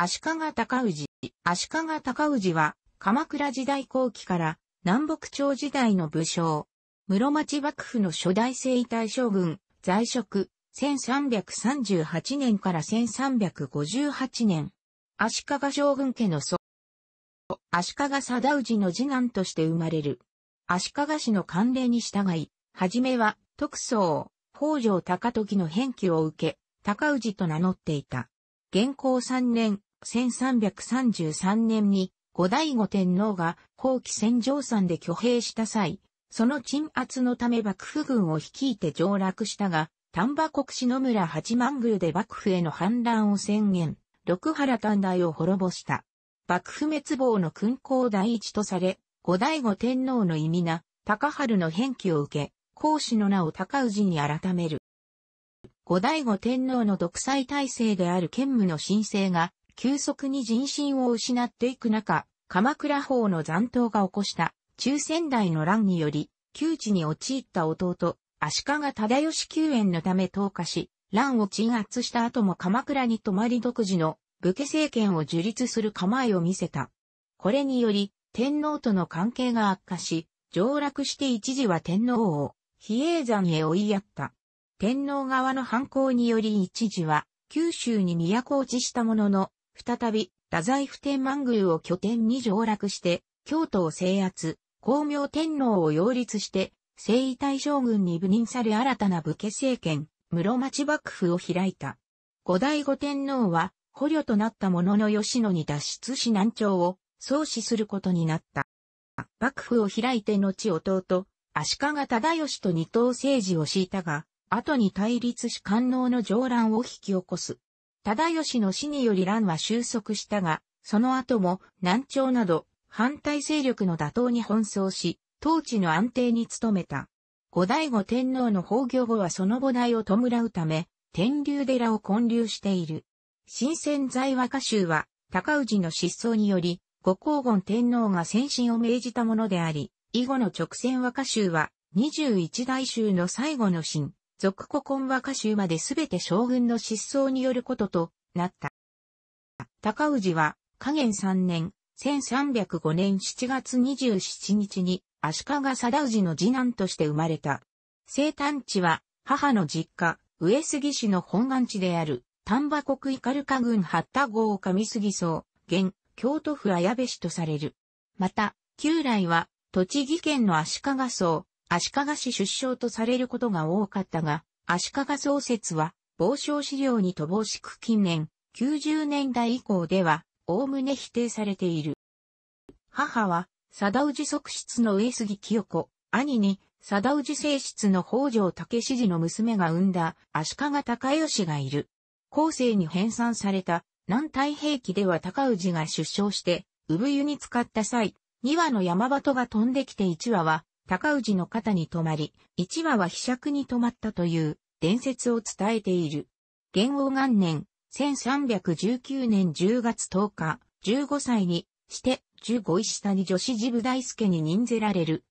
足利高氏。足利高氏は、鎌倉時代後期から南北朝時代の武将。室町幕府の初代征夷大将軍、在職、1338年から1358年。足利将軍家の祖。足利貞氏の次男として生まれる。足利氏の慣例に従い、はじめは、特宗、北条高時の返記を受け、高氏と名乗っていた。元寇3年、1333年に後醍醐天皇が後期戦場山で挙兵した際、その鎮圧のため幕府軍を率いて上落したが、丹波国篠村八幡宮で幕府への反乱を宣言、六原短大を滅ぼした。幕府滅亡の勲功第一とされ、後醍醐天皇の意味な、高春の返記を受け、孔子の名を高氏に改める。後醍醐天皇の独裁体制である兼務の申請が急速に人心を失っていく中、鎌倉法の残党が起こした中仙台の乱により、窮地に陥った弟、足利忠義救援のため投下し、乱を鎮圧した後も鎌倉に泊まり独自の武家政権を樹立する構えを見せた。これにより、天皇との関係が悪化し、上落して一時は天皇を比叡山へ追いやった。天皇側の反抗により一時は九州に都落ちしたものの、再び、太宰府天満宮を拠点に上落して、京都を制圧、光明天皇を擁立して、征夷大将軍に部任され新たな武家政権、室町幕府を開いた。後醍醐天皇は、捕虜となった者のの吉野に脱出し南朝を創始することになった。幕府を開いて後弟、足利忠義と二党政治を敷いたが、後に対立し官能の上乱を引き起こす。忠義の死により乱は収束したが、その後も南朝など反対勢力の打倒に奔走し、統治の安定に努めた。後醍醐天皇の崩御後はその母代を弔うため、天竜寺を建立している。新鮮在和歌集は、高氏の失踪により、後光厳天皇が先進を命じたものであり、以後の直線和歌集は、21代衆の最後の神、続古今和歌集まで全て将軍の失踪によることとなった。高氏は、加元3年、1305年7月27日に、足利貞氏の次男として生まれた。生誕地は、母の実家、上杉市の本願地である、丹波国イカルカ郡八田郷上杉荘、現、京都府綾部市とされる。また、旧来は、栃木県の足利荘、足利氏出生とされることが多かったが、足利創設は、傍聴資料に乏しく近年、90年代以降では、おおむね否定されている。母は、貞氏側室の上杉清子、兄に、貞氏正室の北条武史の娘が生んだ足利高義がいる。後世に編纂された南太平記では高氏が出生して、産湯に使った際、2羽の山鳩が飛んできて1羽は高氏の肩に止まり、一羽は飛尺に止まったという伝説を伝えている。元王元年、1319年10月10日、15歳にして15位下に女子ジブ大助に任ぜられる。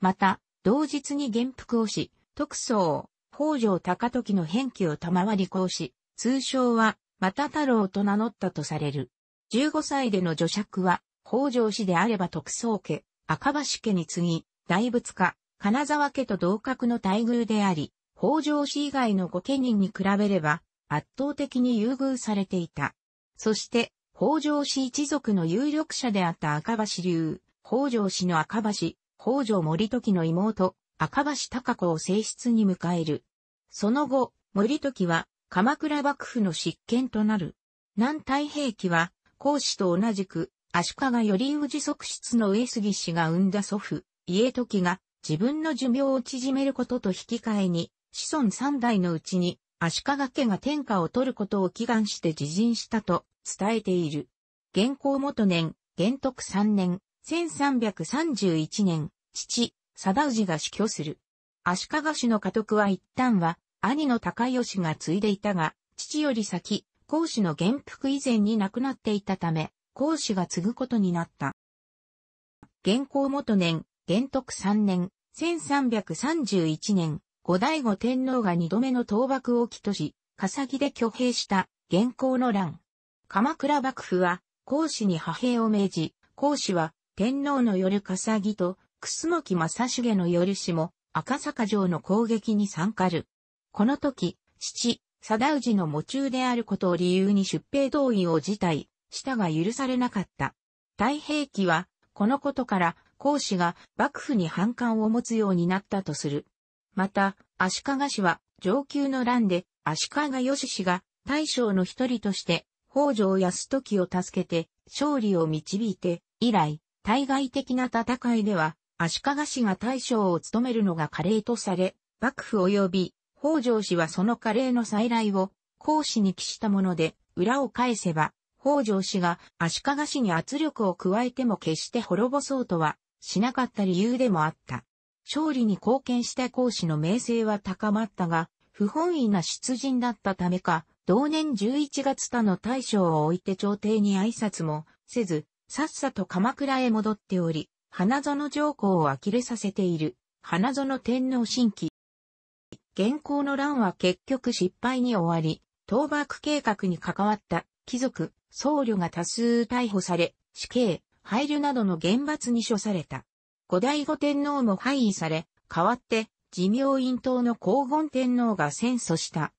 また、同日に元服をし、特捜、北条高時の返記を賜り行し、通称は、また太郎と名乗ったとされる。15歳での女爵は、北条氏であれば特捜家、赤橋家に次ぎ、大仏家、金沢家と同格の待遇であり、北条氏以外の御家人に比べれば、圧倒的に優遇されていた。そして、北条氏一族の有力者であった赤橋流、北条氏の赤橋、北条森時の妹、赤橋隆子を正室に迎える。その後、森時は、鎌倉幕府の執権となる。南太平記は、孔子と同じく、足利頼氏側室の上杉氏が生んだ祖父、家時が自分の寿命を縮めることと引き換えに、子孫三代のうちに足利家が天下を取ることを祈願して自陣したと伝えている。元孝元年、元徳三年、1331年、父、貞氏が死去する。足利氏の家督は一旦は、兄の高義が継いでいたが、父より先、孔子の元服以前に亡くなっていたため、孔子が継ぐことになった。元孝元年、元徳3年、1331年、後醍醐天皇が二度目の倒幕を起とし、笠木で挙兵した、現行の乱。鎌倉幕府は、皇子に派兵を命じ、皇子は、天皇の夜笠木と、楠木正重の夜氏も、赤坂城の攻撃に参加る。この時、父、貞氏の喪中であることを理由に出兵同意を辞退したが許されなかった。太平記は、このことから、孔子が幕府に反感を持つようになったとする。また、足利氏は上級の乱で足利義氏が大将の一人として北条泰時を助けて勝利を導いて以来、対外的な戦いでは足利氏が大将を務めるのが華麗とされ、幕府及び北条氏はその華麗の再来を孔子に帰したもので、裏を返せば、北条氏が足利氏に圧力を加えても決して滅ぼそうとはしなかった理由でもあった。勝利に貢献した講師の名声は高まったが、不本意な出陣だったためか、同年11月他の大将を置いて朝廷に挨拶もせず、さっさと鎌倉へ戻っており、花園上皇を呆れさせている、花園天皇新規。現行の乱は結局失敗に終わり、倒幕計画に関わった貴族、僧侶が多数逮捕され、死刑、廃流などの厳罰に処された。後醍醐天皇も廃位され、代わって、自明院党の黄金天皇が戦祖した。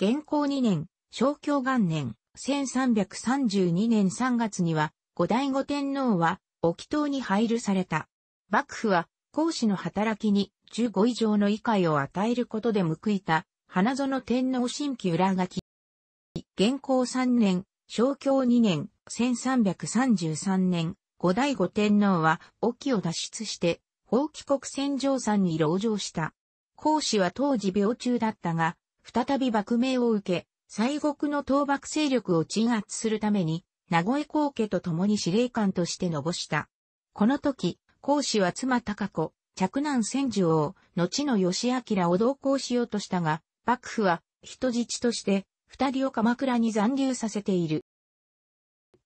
元寇2年、昭教元年、1332年3月には、後醍醐天皇は、沖党に廃流された。幕府は、孔子の働きに15以上の異界を与えることで報いた、花園天皇新規裏書き。元寇3年、昭教2年、1333年、後醍醐天皇は、沖を脱出して、法棄国戦場山に籠城した。孔子は当時病中だったが、再び幕命を受け、西国の倒幕勢力を鎮圧するために、名古屋皇家と共に司令官として残した。この時、孔子は妻高子、嫡男千住王、後の義明を同行しようとしたが、幕府は人質として、二人を鎌倉に残留させている。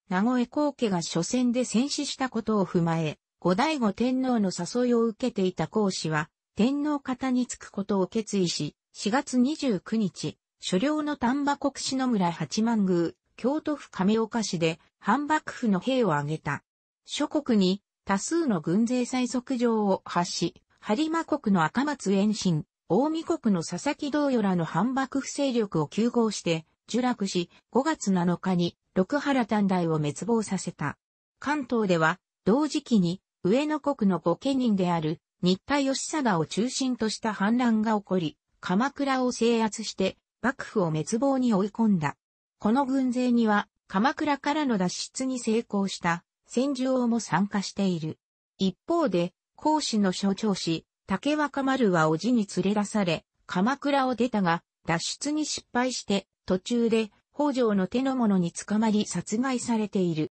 名古屋皇家が初戦で戦死したことを踏まえ、後醍醐天皇の誘いを受けていた孔子は、天皇方につくことを決意し、4月29日、所領の丹波国志野村八幡宮、京都府亀岡市で、反幕府の兵を挙げた。諸国に多数の軍勢最速状を発し、播磨国の赤松延伸、大見国の佐々木道与らの反幕府勢力を休合して、受落し、5月7日に六原短大を滅亡させた。関東では、同時期に、上野国の御家人である、新田義貞を中心とした反乱が起こり、鎌倉を制圧して、幕府を滅亡に追い込んだ。この軍勢には、鎌倉からの脱出に成功した、戦時王も参加している。一方で、孔子の所長師、竹若丸は叔父に連れ出され、鎌倉を出たが、脱出に失敗して、途中で北条の手の者に捕まり殺害されている。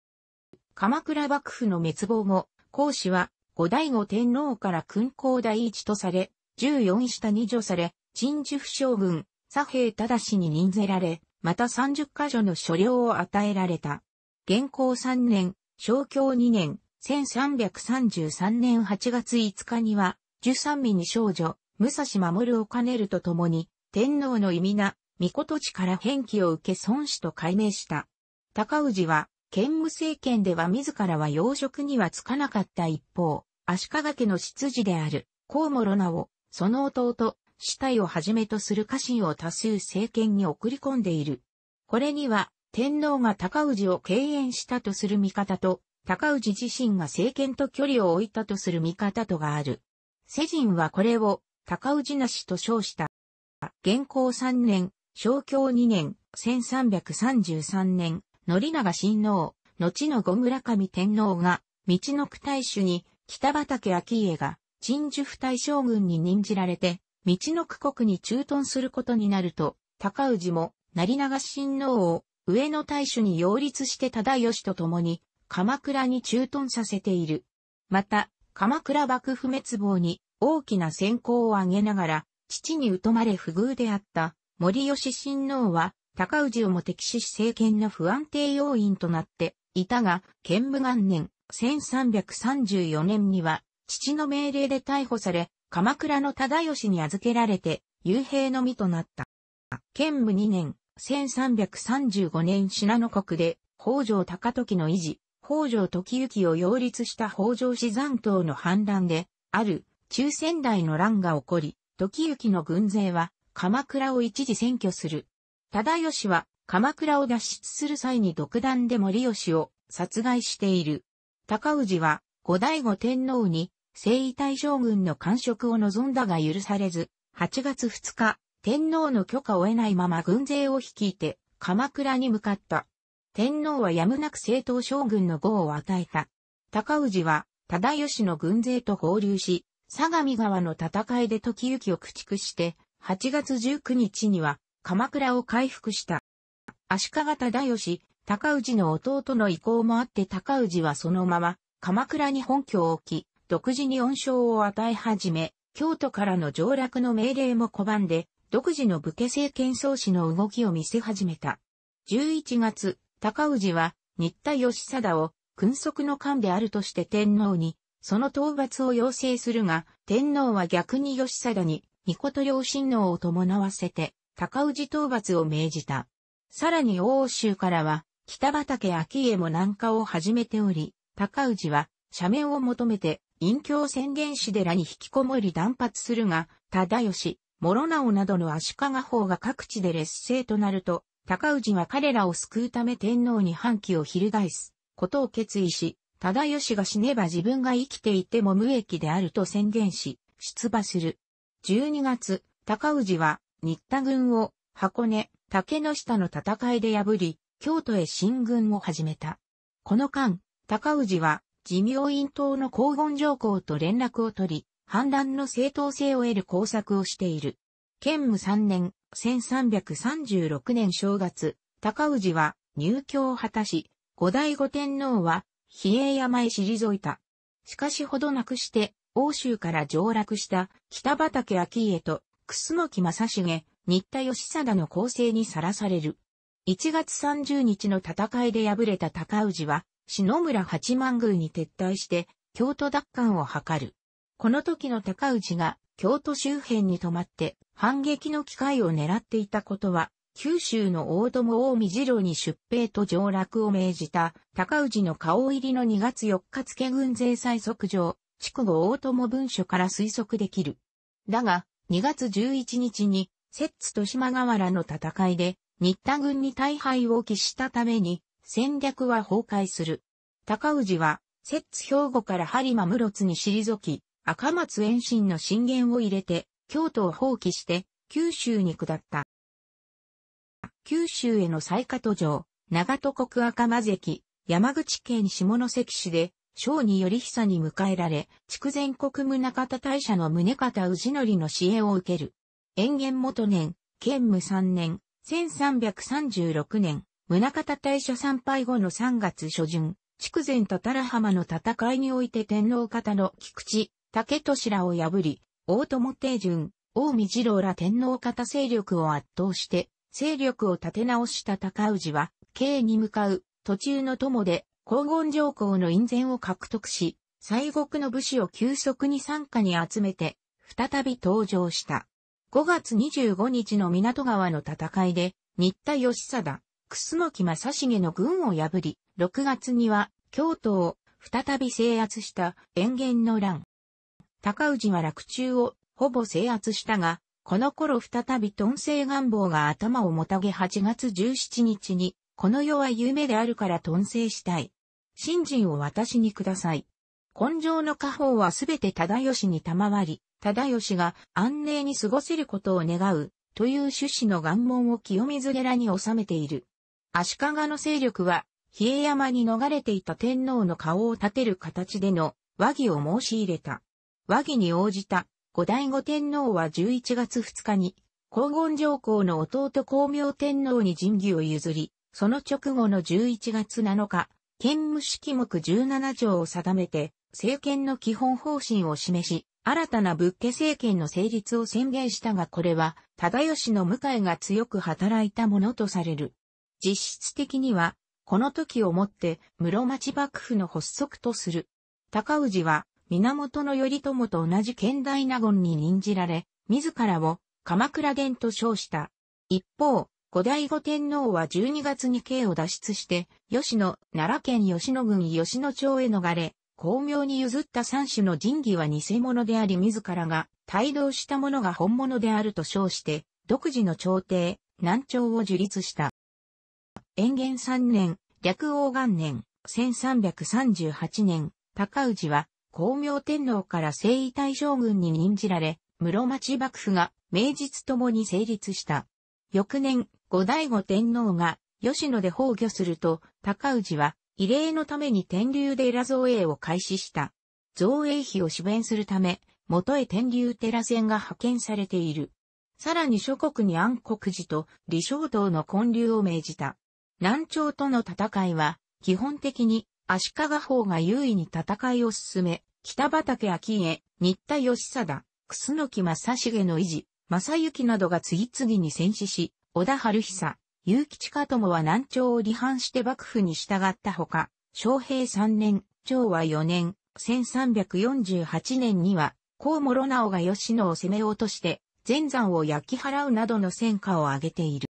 鎌倉幕府の滅亡後、孔子は後醍醐天皇から勲功第一とされ、十四下に除され、陳寿府将軍、左平忠に任せられ、また三十箇所の所領を与えられた。元寇三年、正教二年、1333年8月5日には、十三味に少女、武蔵守を兼ねるとともに、天皇の意味な、御事地から返記を受け孫子と改名した。高氏は、兼務政権では自らは養殖にはつかなかった一方、足利家の執事である、高諸名を、その弟、死体をはじめとする家臣を多数政権に送り込んでいる。これには、天皇が高氏を敬遠したとする見方と、高氏自身が政権と距離を置いたとする見方とがある。世人はこれを、高氏なしと称した。現行3年、正教2年、1333年、則長親王、後の後村上天皇が、道の区大主に、北畠昭家が、陳樹府大将軍に任じられて、道の区国に駐屯することになると、高氏も、成長親王を、上野大主に擁立して忠義と共に、鎌倉に駐屯させている。また、鎌倉幕府滅亡に大きな先行を挙げながら、父に疎まれ不遇であった森吉親王は、高氏をも敵視し政権の不安定要因となっていたが、剣武元年、1334年には、父の命令で逮捕され、鎌倉の忠義に預けられて、幽閉の身となった。剣武2年、1335年品の国で、北条高時の維持、北条時行を擁立した北条氏残党の反乱で、ある中仙台の乱が起こり、時行の軍勢は鎌倉を一時占拠する。忠義は鎌倉を脱出する際に独断で森義を殺害している。高氏は後醍醐天皇に征夷大将軍の官職を望んだが許されず、8月2日、天皇の許可を得ないまま軍勢を率いて鎌倉に向かった。天皇はやむなく正統将軍の号を与えた。高氏は、忠義の軍勢と合流し、相模川の戦いで時行を駆逐して、8月19日には鎌倉を回復した。足利忠義、高氏の弟の意向もあって高氏はそのまま鎌倉に本拠を置き、独自に恩賞を与え始め、京都からの上落の命令も拒んで、独自の武家政権創始の動きを見せ始めた。11月、高氏は、新田義貞を、君側の官であるとして天皇に、その討伐を要請するが、天皇は逆に義貞に、御事両親王を伴わせて、高氏討伐を命じた。さらに欧州からは、北畠秋家も南下を始めており、高氏は、赦免を求めて、隠居宣言し寺に引きこもり断髪するが、忠義、諸直などの足利法が各地で劣勢となると、高氏は彼らを救うため天皇に反旗を翻すことを決意し、忠義が死ねば自分が生きていても無益であると宣言し、出馬する。12月、高氏は、新田軍を、箱根、竹の下の戦いで破り、京都へ進軍を始めた。この間、高氏は、自明院党の黄金上皇と連絡を取り、反乱の正当性を得る工作をしている。建武3年、1336年正月、高氏は入居を果たし、後醍醐天皇は、比叡山へ退いた。しかしほどなくして、欧州から上洛した北畠昭家と楠木正成、新田義貞の構成にさらされる。1月30日の戦いで敗れた高氏は、篠村八幡宮に撤退して、京都奪還を図る。この時の高氏が、京都周辺に泊まって、反撃の機会を狙っていたことは、九州の大友大見次郎に出兵と上洛を命じた、高氏の顔入りの2月4日付軍勢最速上、筑後大友文書から推測できる。だが、2月11日に、摂津と島河原の戦いで、新田軍に大敗を喫したために、戦略は崩壊する。高氏は、摂津兵庫から播磨室津に退き、赤松延伸の震源を入れて、京都を放棄して、九州に下った。九州への再下途上、長戸国赤間関、山口県下関市で、小により久に迎えられ、筑前国宗方大社の宗方氏則の支援を受ける。延元元年、建武三年、1336年、宗方大社参拝後の3月初旬、筑前と田良浜の戦いにおいて天皇方の菊池、竹俊らを破り、大友帝順、大見二郎ら天皇方勢力を圧倒して、勢力を立て直した高氏は、京に向かう途中の友で黄金上皇の院前を獲得し、西国の武士を急速に参加に集めて、再び登場した。5月25日の港川の戦いで、新田義貞、楠木正成の軍を破り、6月には京都を再び制圧した延元の乱。高氏は落中をほぼ制圧したが、この頃再び頓政願望が頭をもたげ8月17日に、この世は夢であるから頓政したい。信心を私にください。根性の家宝はすべて忠義に賜り、忠義が安寧に過ごせることを願う、という趣旨の願文を清水寺に収めている。足利の勢力は、比叡山に逃れていた天皇の顔を立てる形での和議を申し入れた。和議に応じた後醍醐天皇は11月2日に、黄金上皇の弟光明天皇に神儀を譲り、その直後の11月7日、兼務式目17条を定めて、政権の基本方針を示し、新たな仏家政権の成立を宣言したがこれは、忠義の向いが強く働いたものとされる。実質的には、この時をもって、室町幕府の発足とする。高氏は、源頼朝と同じ県大納言に任じられ、自らを鎌倉殿と称した。一方、後醍醐天皇は12月に京を脱出して、吉野、奈良県吉野郡吉野町へ逃れ、巧妙に譲った三種の神器は偽物であり自らが帯同したものが本物であると称して、独自の朝廷、南朝を樹立した。延元三年、略王元年、1338年、高氏は、光明天皇から征夷大将軍に任じられ、室町幕府が名実ともに成立した。翌年、後醍醐天皇が吉野で崩御すると、高氏は、異例のために天竜寺造営を開始した。造営費を支弁するため、元へ天竜寺船が派遣されている。さらに諸国に暗黒寺と李承道の建立を命じた。南朝との戦いは、基本的に足利法が優位に戦いを進め、北畠昭恵、新田義貞、楠木正成の維持、正幸などが次々に戦死し、小田春久、結吉かともは南朝を離反して幕府に従ったほか、昌平3年、昭和4年、1348年には、高諸直が吉野を攻め落として、前山を焼き払うなどの戦果を挙げている。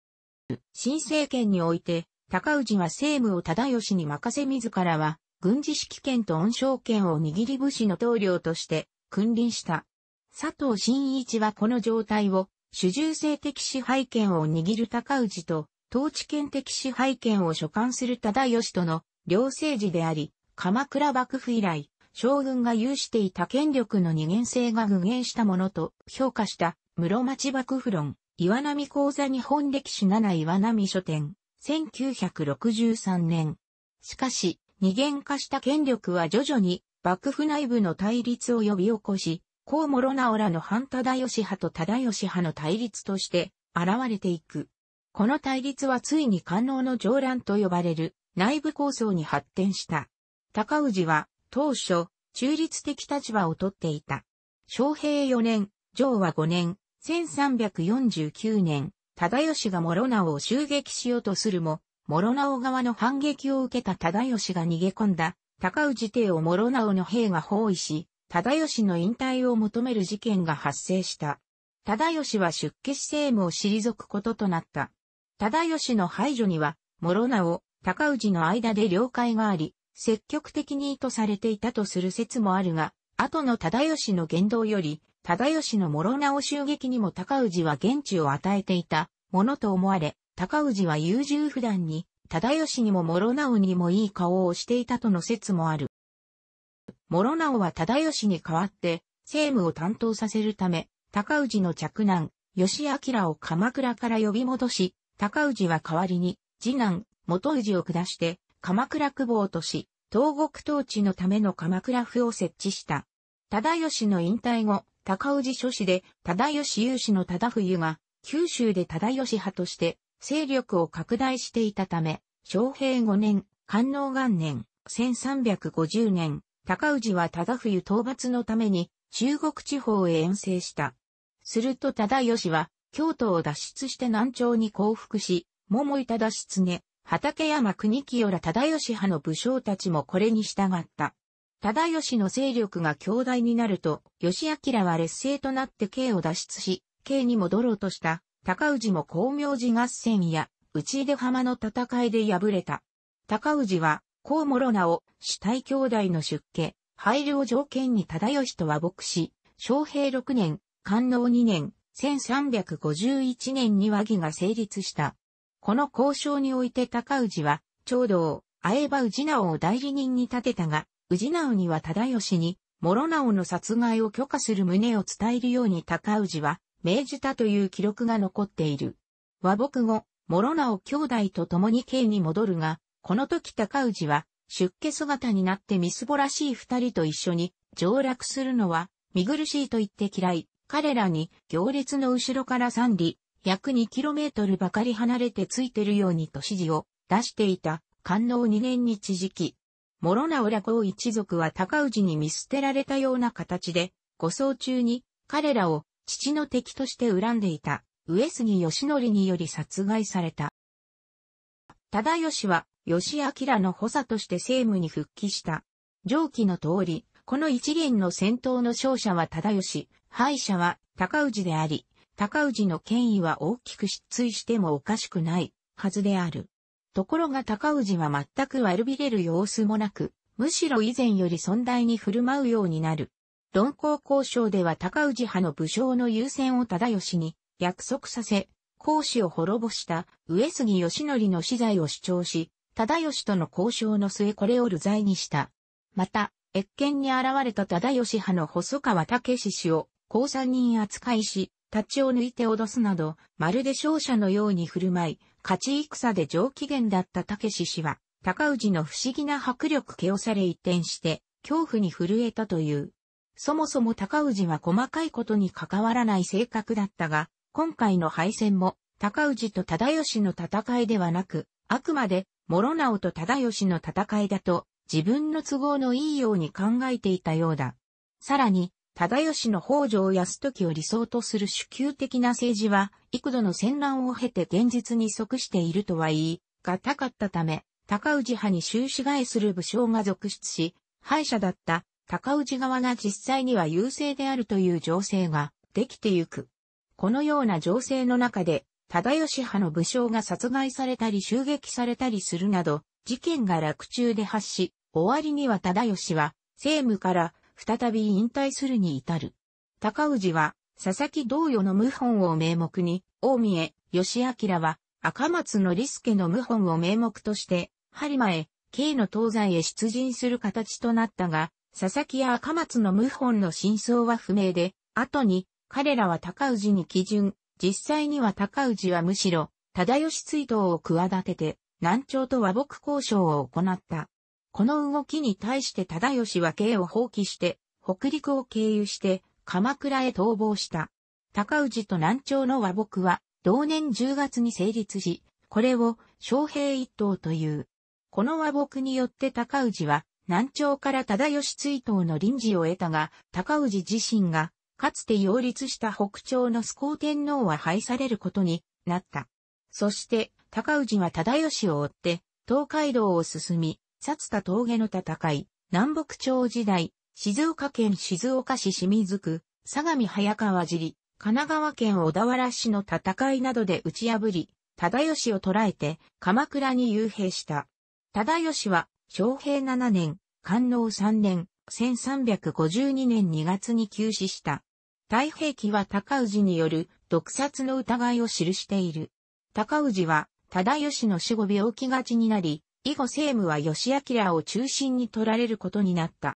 新政権において、高氏は政務を忠義に任せ自らは、軍事指揮権と恩賞権を握り武士の棟梁として、君臨した。佐藤新一はこの状態を、主従制的支配権を握る高氏と、統治権的支配権を所管する忠義との両政治であり、鎌倉幕府以来、将軍が有していた権力の二元性が具現したものと評価した室町幕府論、岩波講座日本歴史7岩波書店、1963年。しかし、二元化した権力は徐々に幕府内部の対立を呼び起こし、高諸直らの反忠義派と忠義派の対立として現れていく。この対立はついに官能の上乱と呼ばれる内部構想に発展した。高氏は当初中立的立場をとっていた。昌平4年、上和5年、1349年、忠義が諸直を襲撃しようとするも、諸直側の反撃を受けた忠義が逃げ込んだ、高氏邸を諸直の兵が包囲し、忠義の引退を求める事件が発生した。忠義は出家し政務を退くこととなった。忠義の排除には、諸直、高氏の間で了解があり、積極的に意図されていたとする説もあるが、後の忠義の言動より、忠義の諸直襲撃にも高氏は現地を与えていたものと思われ、高氏は優柔不断に、忠義にも諸直にもいい顔をしていたとの説もある。諸直は忠義に代わって、政務を担当させるため、高氏の嫡男、義明を鎌倉から呼び戻し、高氏は代わりに、次男、元氏を下して、鎌倉久保とし、東国統治のための鎌倉府を設置した。忠義の引退後、高氏諸子で、忠義有志の忠冬が、九州で忠義派として、勢力を拡大していたため、昭平五年、官能元年、1350年、高氏は忠冬討伐のために中国地方へ遠征した。すると忠義は京都を脱出して南朝に降伏し、桃井忠ね、畠山国清ら忠義派の武将たちもこれに従った。忠義の勢力が強大になると、義明は劣勢となって京を脱出し、京に戻ろうとした、高氏も光明寺合戦や、内出浜の戦いで敗れた。高氏は、コウモロナを主体兄弟の出家、配慮を条件に忠義と和睦し、昭平6年、官能2年、1351年に和議が成立した。この交渉において高氏は、長道、あえば氏直を代理人に立てたが、氏直には忠義に、諸直の殺害を許可する旨を伝えるように高氏は、命じたという記録が残っている。和睦後、諸直兄弟と共に刑に戻るが、この時高氏は出家姿になってみすぼらしい二人と一緒に上落するのは見苦しいと言って嫌い。彼らに行列の後ろから三里、約ートルばかり離れてついてるようにと指示を出していた官能二年に地時期。諸直良公一族は高氏に見捨てられたような形で、護送中に彼らを父の敵として恨んでいた上杉義則により殺害された。忠義は吉明の補佐として政務に復帰した。上記の通り、この一連の戦闘の勝者は忠義、敗者は高氏であり、高氏の権威は大きく失墜してもおかしくないはずである。ところが高氏は全く悪びれる様子もなく、むしろ以前より尊大に振る舞うようになる。論功交渉では高氏派の武将の優先を忠義に約束させ、孔子を滅ぼした上杉義則の死罪を主張し、忠義との交渉の末これを流罪にした。また、越見に現れた忠義派の細川武氏を交差人扱いし、立ちを抜いて脅すなど、まるで勝者のように振る舞い、勝ち戦で上機嫌だった武氏は、高氏の不思議な迫力気をされ一転して、恐怖に震えたという。そもそも高氏は細かいことに関わらない性格だったが、今回の敗戦も、高氏と忠義の戦いではなく、あくまで諸直と忠義の戦いだと、自分の都合のいいように考えていたようだ。さらに、忠義の北条安時を理想とする主級的な政治は、幾度の戦乱を経て現実に即しているとは言い、がたかったため、高氏派に終止外する武将が続出し、敗者だった高氏側が実際には優勢であるという情勢ができてゆく。このような情勢の中で、忠義派の武将が殺害されたり襲撃されたりするなど、事件が落中で発し、終わりには忠義は、政務から再び引退するに至る。高氏は、佐々木同様の謀反を名目に、大見え、義明は、赤松の利助の謀反を名目として、播磨へ、慶の東西へ出陣する形となったが、佐々木や赤松の謀反の真相は不明で、後に、彼らは高氏に基準、実際には高氏はむしろ、忠義追悼を企てて、南朝と和睦交渉を行った。この動きに対して忠義は京を放棄して、北陸を経由して、鎌倉へ逃亡した。高氏と南朝の和睦は、同年10月に成立し、これを、昌平一党という。この和睦によって高氏は、南朝から忠義追悼の臨時を得たが、高氏自身がかつて擁立した北朝のスコ天皇は廃されることになった。そして、高氏は忠義を追って、東海道を進み、薩田峠の戦い、南北朝時代、静岡県静岡市清水区、相模早川尻、神奈川県小田原市の戦いなどで打ち破り、忠義を捕らえて、鎌倉に幽閉した。忠義は、昭平7年、官能3年、1352年2月に急死した。太平記は高氏による毒殺の疑いを記している。高氏は、忠義の死後病気がちになり、以後政務は義明を中心に取られることになった。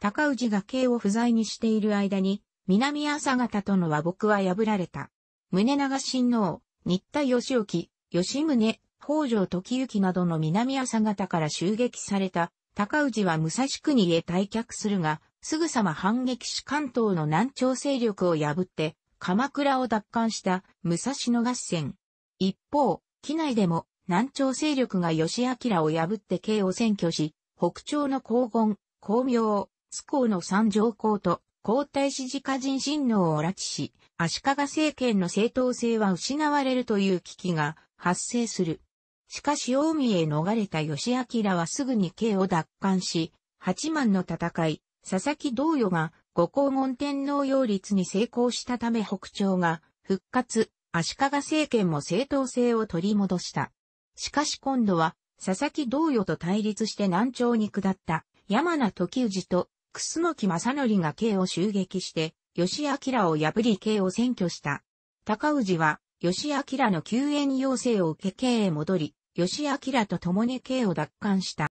高氏が慶を不在にしている間に、南朝方との和睦は破られた。宗長親王、新田義興、吉宗、北条時行などの南朝方から襲撃された、高氏は武蔵国へ退却するが、すぐさま反撃し関東の南朝勢力を破って、鎌倉を奪還した武蔵野合戦。一方、機内でも南朝勢力が吉明を破って京を占拠し、北朝の黄金、光明、津光の三条公と皇太子自家人親王を拉致し、足利政権の正当性は失われるという危機が発生する。しかし近江へ逃れた義明はすぐに京を奪還し、八幡の戦い、佐々木道与が五皇門天皇擁立に成功したため北朝が復活、足利政権も正当性を取り戻した。しかし今度は佐々木道与と対立して南朝に下った山名時氏と楠木正則が慶を襲撃して吉明を破り慶を占拠した。高氏は吉明の救援要請を受け慶へ戻り、吉明と共に慶を奪還した。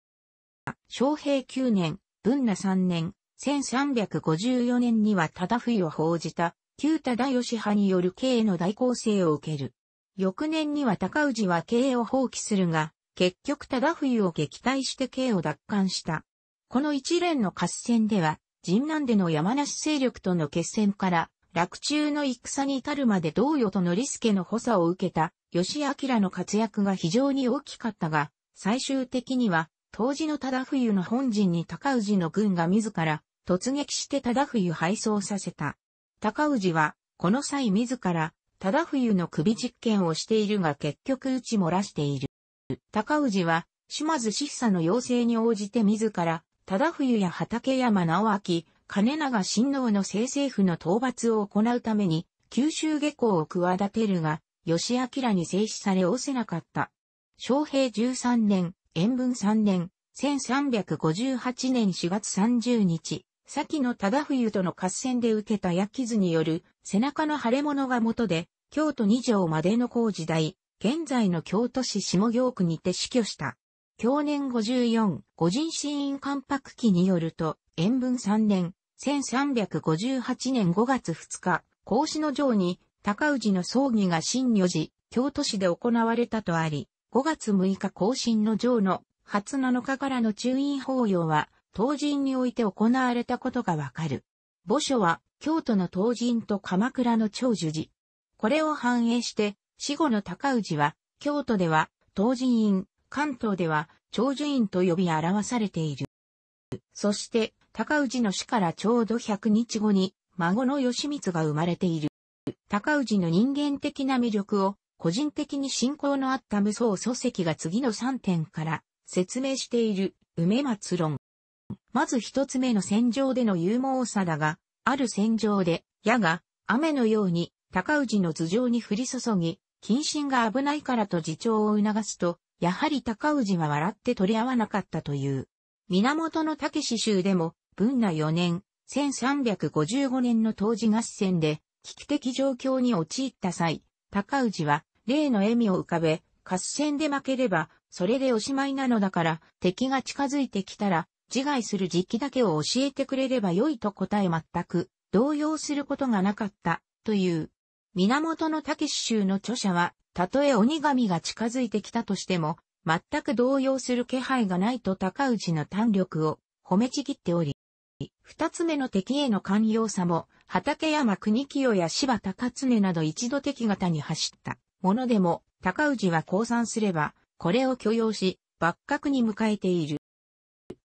昌平九年、文那3年、1354年には忠冬を報じた、旧忠義派による経営の大攻勢を受ける。翌年には高氏は経営を放棄するが、結局忠冬を撃退して経営を奪還した。この一連の合戦では、神南での山梨勢力との決戦から、落中の戦に至るまで同与との則助の補佐を受けた、吉明の活躍が非常に大きかったが、最終的には、当時の忠冬の本陣に高氏の軍が自ら突撃して忠冬敗走させた。高氏は、この際自ら、忠冬の首実験をしているが結局打ち漏らしている。高氏は、島津志久の要請に応じて自ら、忠冬や畠山直明、金長親王の正政府の討伐を行うために、九州下校を企てるが、吉明に制止され押せなかった。昭平13年、延文3年、1358年4月30日、先の忠冬との合戦で受けた焼き図による背中の腫れ物が元で、京都二条までの工時代、現在の京都市下京区にて死去した。去年54、五人死因関白期によると、延文3年、1358年5月2日、孔子の城に、高氏の葬儀が新女寺、京都市で行われたとあり、5月6日更新の上の初7日からの中印法要は、東人において行われたことがわかる。墓所は、京都の東人と鎌倉の長寿寺。これを反映して、死後の高氏は、京都では、東人院、関東では、長寿院と呼び表されている。そして、高氏の死からちょうど100日後に、孫の義満が生まれている。高氏の人間的な魅力を個人的に信仰のあった無双祖籍が次の3点から説明している梅松論。まず一つ目の戦場での勇猛さだが、ある戦場で、矢が雨のように高氏の頭上に降り注ぎ、謹慎が危ないからと自重を促すと、やはり高氏は笑って取り合わなかったという。源の武史州でも、文那4年、1355年の当時合戦で、危機的状況に陥った際、高氏は例の笑みを浮かべ、合戦で負ければ、それでおしまいなのだから、敵が近づいてきたら、自害する時期だけを教えてくれればよいと答え全く、動揺することがなかった、という。源の武州の著者は、たとえ鬼神が近づいてきたとしても、全く動揺する気配がないと高氏の胆力を褒めちぎっており、二つ目の敵への寛容さも、畠山国清や柴高常など一度敵方に走った。ものでも、高氏は降参すれば、これを許容し、幕閣に迎えている。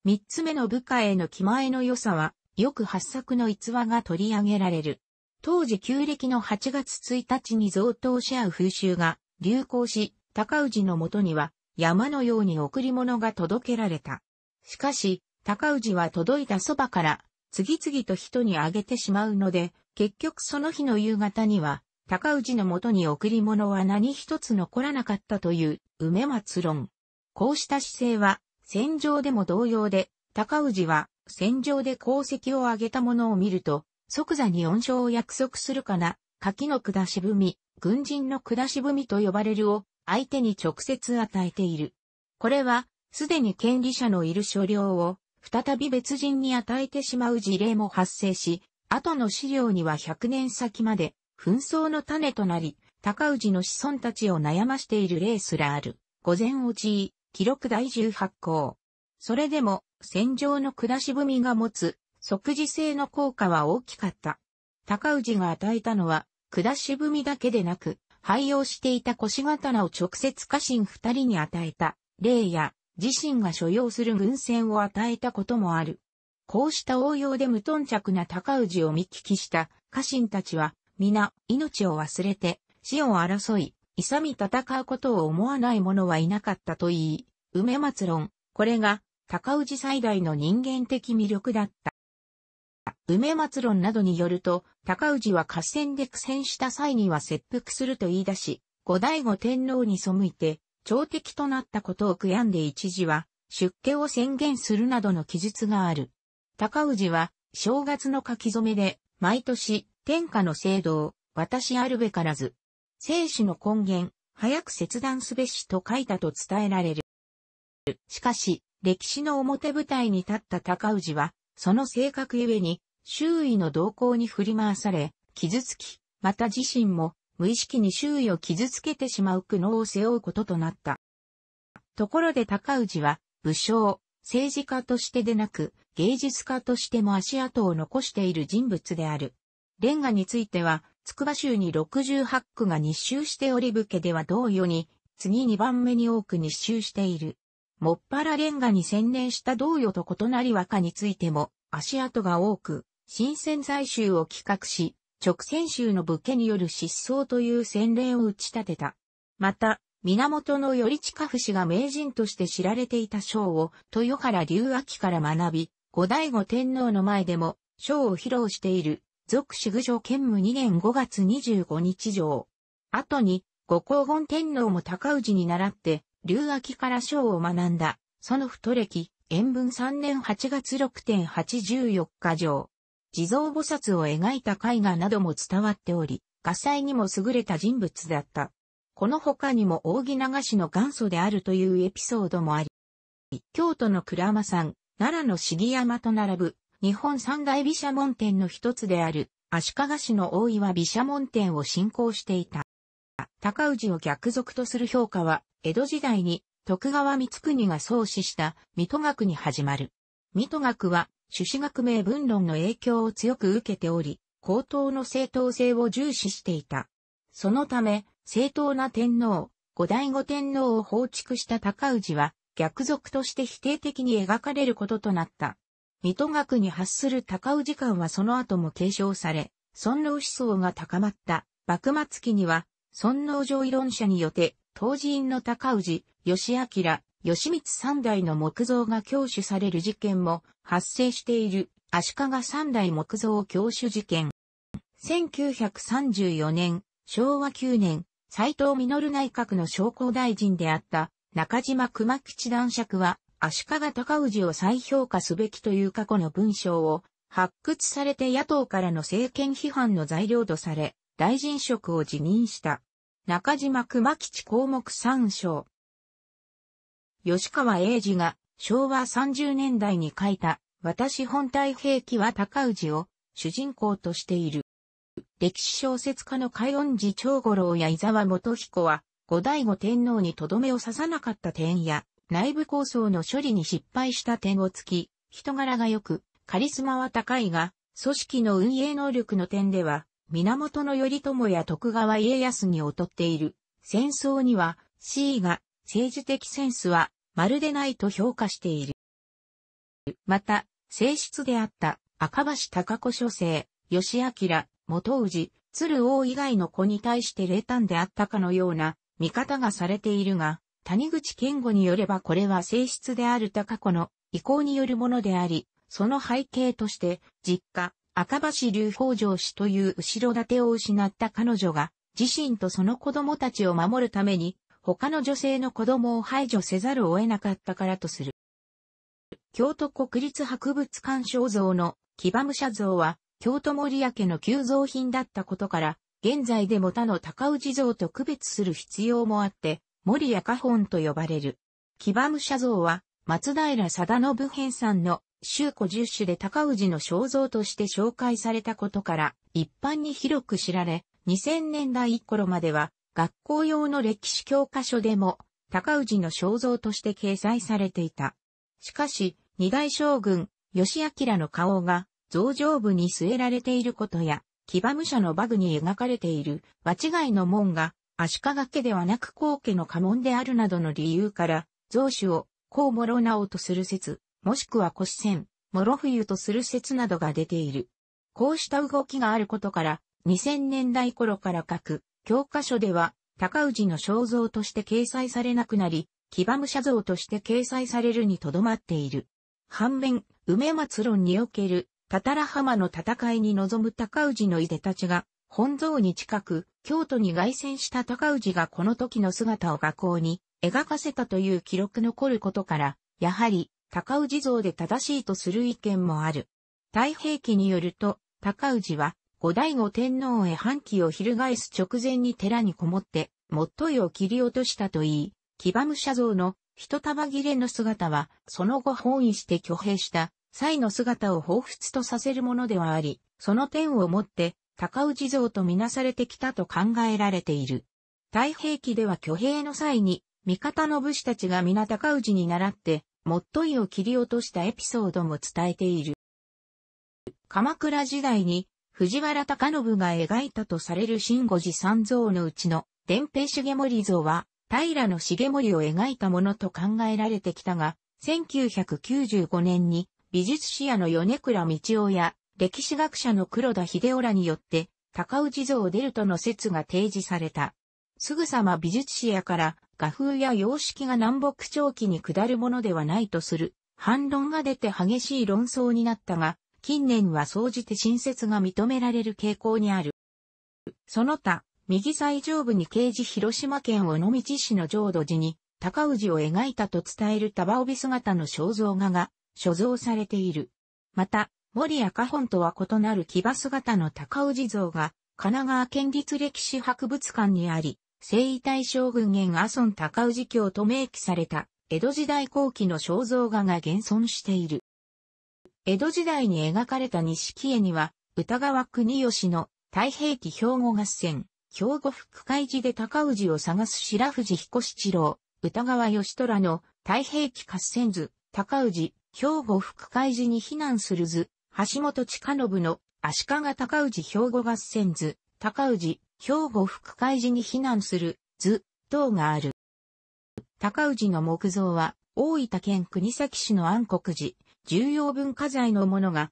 三つ目の部下への気前の良さは、よく八作の逸話が取り上げられる。当時旧暦の8月1日に贈答し合う風習が流行し、高氏のもとには山のように贈り物が届けられた。しかし、高氏は届いたそばから次々と人にあげてしまうので、結局その日の夕方には高氏のもとに贈り物は何一つ残らなかったという梅松論。こうした姿勢は戦場でも同様で、高氏は戦場で功績を挙げたものを見ると、即座に恩賞を約束するかな、柿の下踏み、軍人の下踏みと呼ばれるを相手に直接与えている。これは、すでに権利者のいる所領を、再び別人に与えてしまう事例も発生し、後の資料には100年先まで紛争の種となり、高氏の子孫たちを悩ましている例すらある。午前落ち、記録第18項。それでも、戦場の下し踏みが持つ、即時性の効果は大きかった。高氏が与えたのは、下し踏みだけでなく、廃用していた腰刀を直接家臣二人に与えた、例や、自身が所要する軍船を与えたこともある。こうした応用で無頓着な高氏を見聞きした家臣たちは、皆、命を忘れて、死を争い、勇み戦うことを思わない者はいなかったと言い、梅松論、これが、高氏最大の人間的魅力だった。梅松論などによると、高氏は合戦で苦戦した際には切腹すると言い出し、後醍醐天皇に背いて、朝敵となったことを悔やんで一時は、出家を宣言するなどの記述がある。高氏は、正月の書き初めで、毎年、天下の聖堂、私あるべからず。生死の根源、早く切断すべしと書いたと伝えられる。しかし、歴史の表舞台に立った高氏は、その性格ゆえに、周囲の動向に振り回され、傷つき、また自身も、無意識に周囲を傷つけてしまう苦悩を背負うこととなった。ところで高氏は、武将、政治家としてでなく、芸術家としても足跡を残している人物である。レンガについては、つくば州に68区が日集しており武家では同様に、次2番目に多く日集している。もっぱらレンガに専念した同様と異なり和歌についても足跡が多く、新鮮在州を企画し、直線州の武家による失踪という洗礼を打ち立てた。また、源の頼近氏が名人として知られていた章を豊原隆明から学び、後醍醐天皇の前でも章を披露している続主具上兼務2年5月25日上。後に、五黄金天皇も高氏に習って、龍秋から章を学んだ。その太歴、延文3年8月6.814日上。地蔵菩薩を描いた絵画なども伝わっており、画才にも優れた人物だった。この他にも扇流しの元祖であるというエピソードもあり、京都の倉間さん、奈良の重山と並ぶ日本三大美写門天の一つである、足利市の大岩美写門天を信仰していた。高氏を逆賊とする評価は、江戸時代に徳川光国が創始した水戸学に始まる。水戸学は、朱子学名分論の影響を強く受けており、高等の正当性を重視していた。そのため、正当な天皇、後醍醐天皇を放逐した高氏は、逆賊として否定的に描かれることとなった。水戸学に発する高氏間はその後も継承され、尊老思想が高まった幕末期には、尊老上異論者によって、当寺院の高氏、義明、義光三代の木像が教主される事件も発生している足利三代木像教主事件。1934年、昭和9年、斉藤実内閣の商工大臣であった中島熊吉男爵は足利尊氏を再評価すべきという過去の文章を発掘されて野党からの政権批判の材料とされ、大臣職を辞任した。中島熊吉項目参照。吉川英治が昭和30年代に書いた私本体兵器は高氏を主人公としている。歴史小説家の海音寺長五郎や伊沢元彦は後醍醐天皇にとどめを刺さなかった点や内部構想の処理に失敗した点をつき、人柄が良く、カリスマは高いが、組織の運営能力の点では、源頼朝や徳川家康に劣っている。戦争には、C 位が、政治的センスは、まるでないと評価している。また、性質であった赤橋高子諸生、吉明、元氏、鶴王以外の子に対して冷淡であったかのような見方がされているが、谷口健吾によればこれは性質である高子の意向によるものであり、その背景として、実家、赤橋流北条氏という後ろ盾を失った彼女が、自身とその子供たちを守るために、他の女性の子供を排除せざるを得なかったからとする。京都国立博物館肖像の騎馬武者像は、京都森明の旧造品だったことから、現在でも他の高氏像と区別する必要もあって、森屋花本と呼ばれる。騎馬武者像は、松平定信編さんの、周古十種で高氏の肖像として紹介されたことから、一般に広く知られ、2000年代頃までは、学校用の歴史教科書でも、高氏の肖像として掲載されていた。しかし、二代将軍、吉明の顔が、増上部に据えられていることや、騎馬武者のバグに描かれている、和違いの門が、足利家ではなく皇家の家紋であるなどの理由から、増主を、ろ諸直とする説、もしくは古四川、諸冬とする説などが出ている。こうした動きがあることから、2000年代頃から書く、教科書では、高氏の肖像として掲載されなくなり、騎馬武者像として掲載されるにとどまっている。反面、梅松論における、たたら浜の戦いに臨む高氏のいでたちが、本像に近く、京都に凱旋した高氏がこの時の姿を画工に描かせたという記録残ることから、やはり高氏像で正しいとする意見もある。太平記によると、高氏は後醍醐天皇へ反旗を翻す直前に寺にこもって、もっといを切り落としたといい、騎馬武者像の人束切れの姿は、その後本意して挙兵した、際の姿を彷彿とさせるものではあり、その点をもって、高氏像とみなされてきたと考えられている。太平記では挙兵の際に、味方の武士たちが皆高氏に倣って、もっといを切り落としたエピソードも伝えている。鎌倉時代に藤原高信が描いたとされる新五寺三像のうちの伝平重盛像は平の重盛を描いたものと考えられてきたが、1995年に美術史屋の米倉道夫や歴史学者の黒田秀夫らによって、高氏像を出るとの説が提示された。すぐさま美術史やから画風や様式が南北朝期に下るものではないとする反論が出て激しい論争になったが、近年は総じて新説が認められる傾向にある。その他、右最上部に刑事広島県尾道市の浄土寺に高氏を描いたと伝える束帯姿の肖像画が所蔵されている。また、森赤本とは異なる騎馬姿の高氏像が、神奈川県立歴史博物館にあり、征夷大将軍元阿孫高氏教と明記された、江戸時代後期の肖像画が現存している。江戸時代に描かれた錦絵には、歌川国吉の太平記兵庫合戦、兵庫福海寺で高氏を探す白藤彦七郎、歌川義虎の太平記合戦図、高氏、兵庫福海寺に避難する図、橋本近信の足利高氏兵庫合戦図、高氏、兵庫副会寺に避難する図等がある。高氏の木造は大分県国東市の安国寺、重要文化財のものが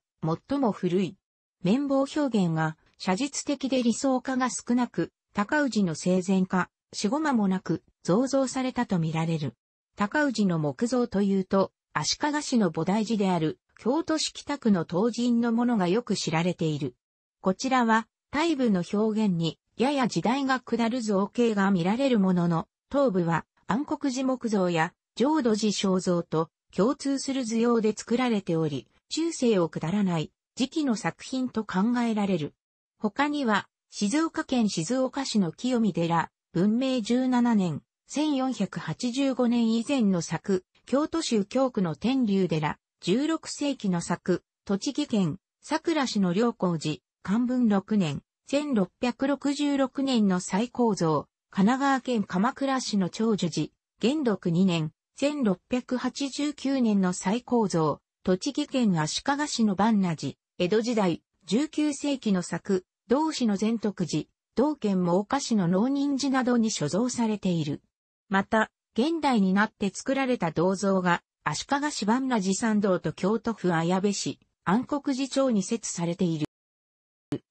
最も古い。綿棒表現が写実的で理想化が少なく、高氏の生前化、死後間もなく、造像されたとみられる。高氏の木造というと、足利市の菩提寺である京都市北区の東人のものがよく知られている。こちらは、大部の表現に、やや時代が下る造形が見られるものの、東部は暗黒寺木造や浄土寺肖像と共通する図様で作られており、中世を下らない時期の作品と考えられる。他には、静岡県静岡市の清見寺、文明17年、1485年以前の作、京都州京区の天竜寺、16世紀の作、栃木県、桜市の良光寺、漢文6年、1666年の再構造、神奈川県鎌倉市の長寿寺、元禄2年、1689年の再構造、栃木県足利市の万那寺、江戸時代、19世紀の作、同市の善徳寺、同県も岡市の農人寺などに所蔵されている。また、現代になって作られた銅像が、足利市万那寺参道と京都府綾部市、暗黒寺町に設されている。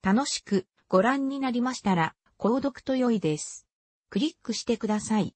楽しくご覧になりましたら、購読と良いです。クリックしてください。